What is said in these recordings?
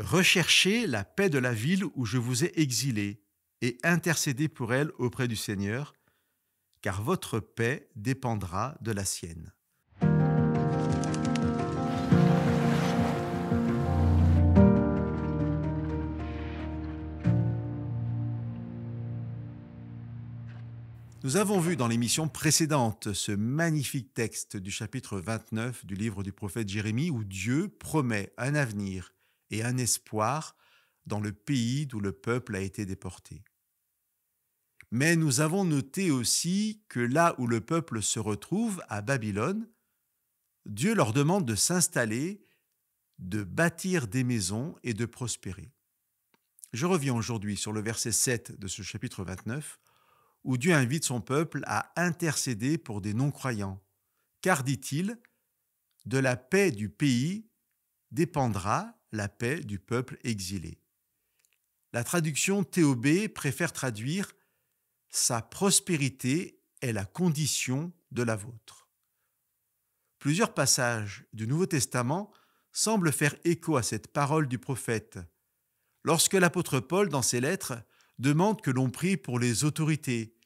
Recherchez la paix de la ville où je vous ai exilé et intercédez pour elle auprès du Seigneur, car votre paix dépendra de la sienne. Nous avons vu dans l'émission précédente ce magnifique texte du chapitre 29 du livre du prophète Jérémie où Dieu promet un avenir et un espoir dans le pays d'où le peuple a été déporté. Mais nous avons noté aussi que là où le peuple se retrouve, à Babylone, Dieu leur demande de s'installer, de bâtir des maisons et de prospérer. Je reviens aujourd'hui sur le verset 7 de ce chapitre 29, où Dieu invite son peuple à intercéder pour des non-croyants, car, dit-il, de la paix du pays dépendra la paix du peuple exilé. La traduction TOB préfère traduire Sa prospérité est la condition de la vôtre. Plusieurs passages du Nouveau Testament semblent faire écho à cette parole du prophète. Lorsque l'apôtre Paul, dans ses lettres, demande que l'on prie pour les autorités,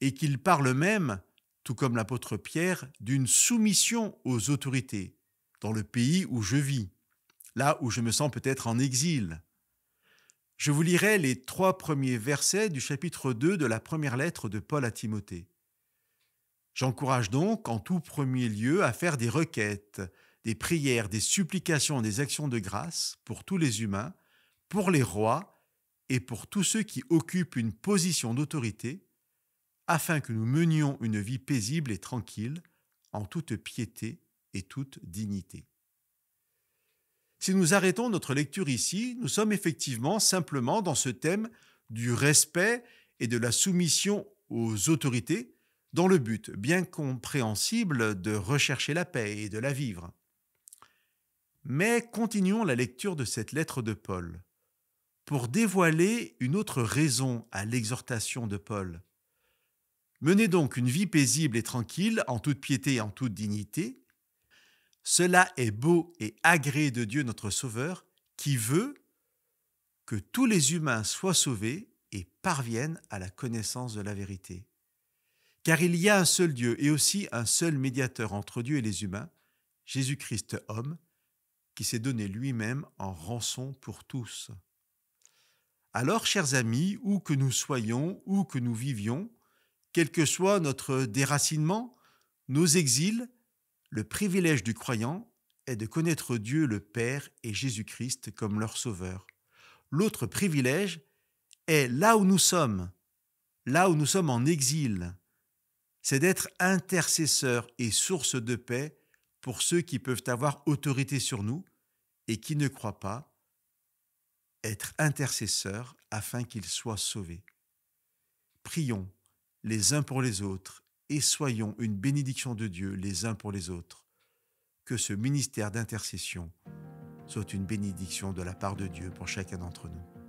et qu'il parle même, tout comme l'apôtre Pierre, d'une soumission aux autorités, dans le pays où je vis là où je me sens peut-être en exil. Je vous lirai les trois premiers versets du chapitre 2 de la première lettre de Paul à Timothée. J'encourage donc en tout premier lieu à faire des requêtes, des prières, des supplications, des actions de grâce pour tous les humains, pour les rois et pour tous ceux qui occupent une position d'autorité, afin que nous menions une vie paisible et tranquille, en toute piété et toute dignité. Si nous arrêtons notre lecture ici, nous sommes effectivement simplement dans ce thème du respect et de la soumission aux autorités, dans le but bien compréhensible de rechercher la paix et de la vivre. Mais continuons la lecture de cette lettre de Paul, pour dévoiler une autre raison à l'exhortation de Paul. Menez donc une vie paisible et tranquille, en toute piété et en toute dignité, cela est beau et agréé de Dieu notre Sauveur, qui veut que tous les humains soient sauvés et parviennent à la connaissance de la vérité. Car il y a un seul Dieu et aussi un seul médiateur entre Dieu et les humains, Jésus-Christ homme, qui s'est donné lui-même en rançon pour tous. Alors, chers amis, où que nous soyons, où que nous vivions, quel que soit notre déracinement, nos exils, le privilège du croyant est de connaître Dieu le Père et Jésus-Christ comme leur Sauveur. L'autre privilège est là où nous sommes, là où nous sommes en exil, c'est d'être intercesseur et source de paix pour ceux qui peuvent avoir autorité sur nous et qui ne croient pas, être intercesseur afin qu'ils soient sauvés. Prions les uns pour les autres et soyons une bénédiction de Dieu les uns pour les autres. Que ce ministère d'intercession soit une bénédiction de la part de Dieu pour chacun d'entre nous.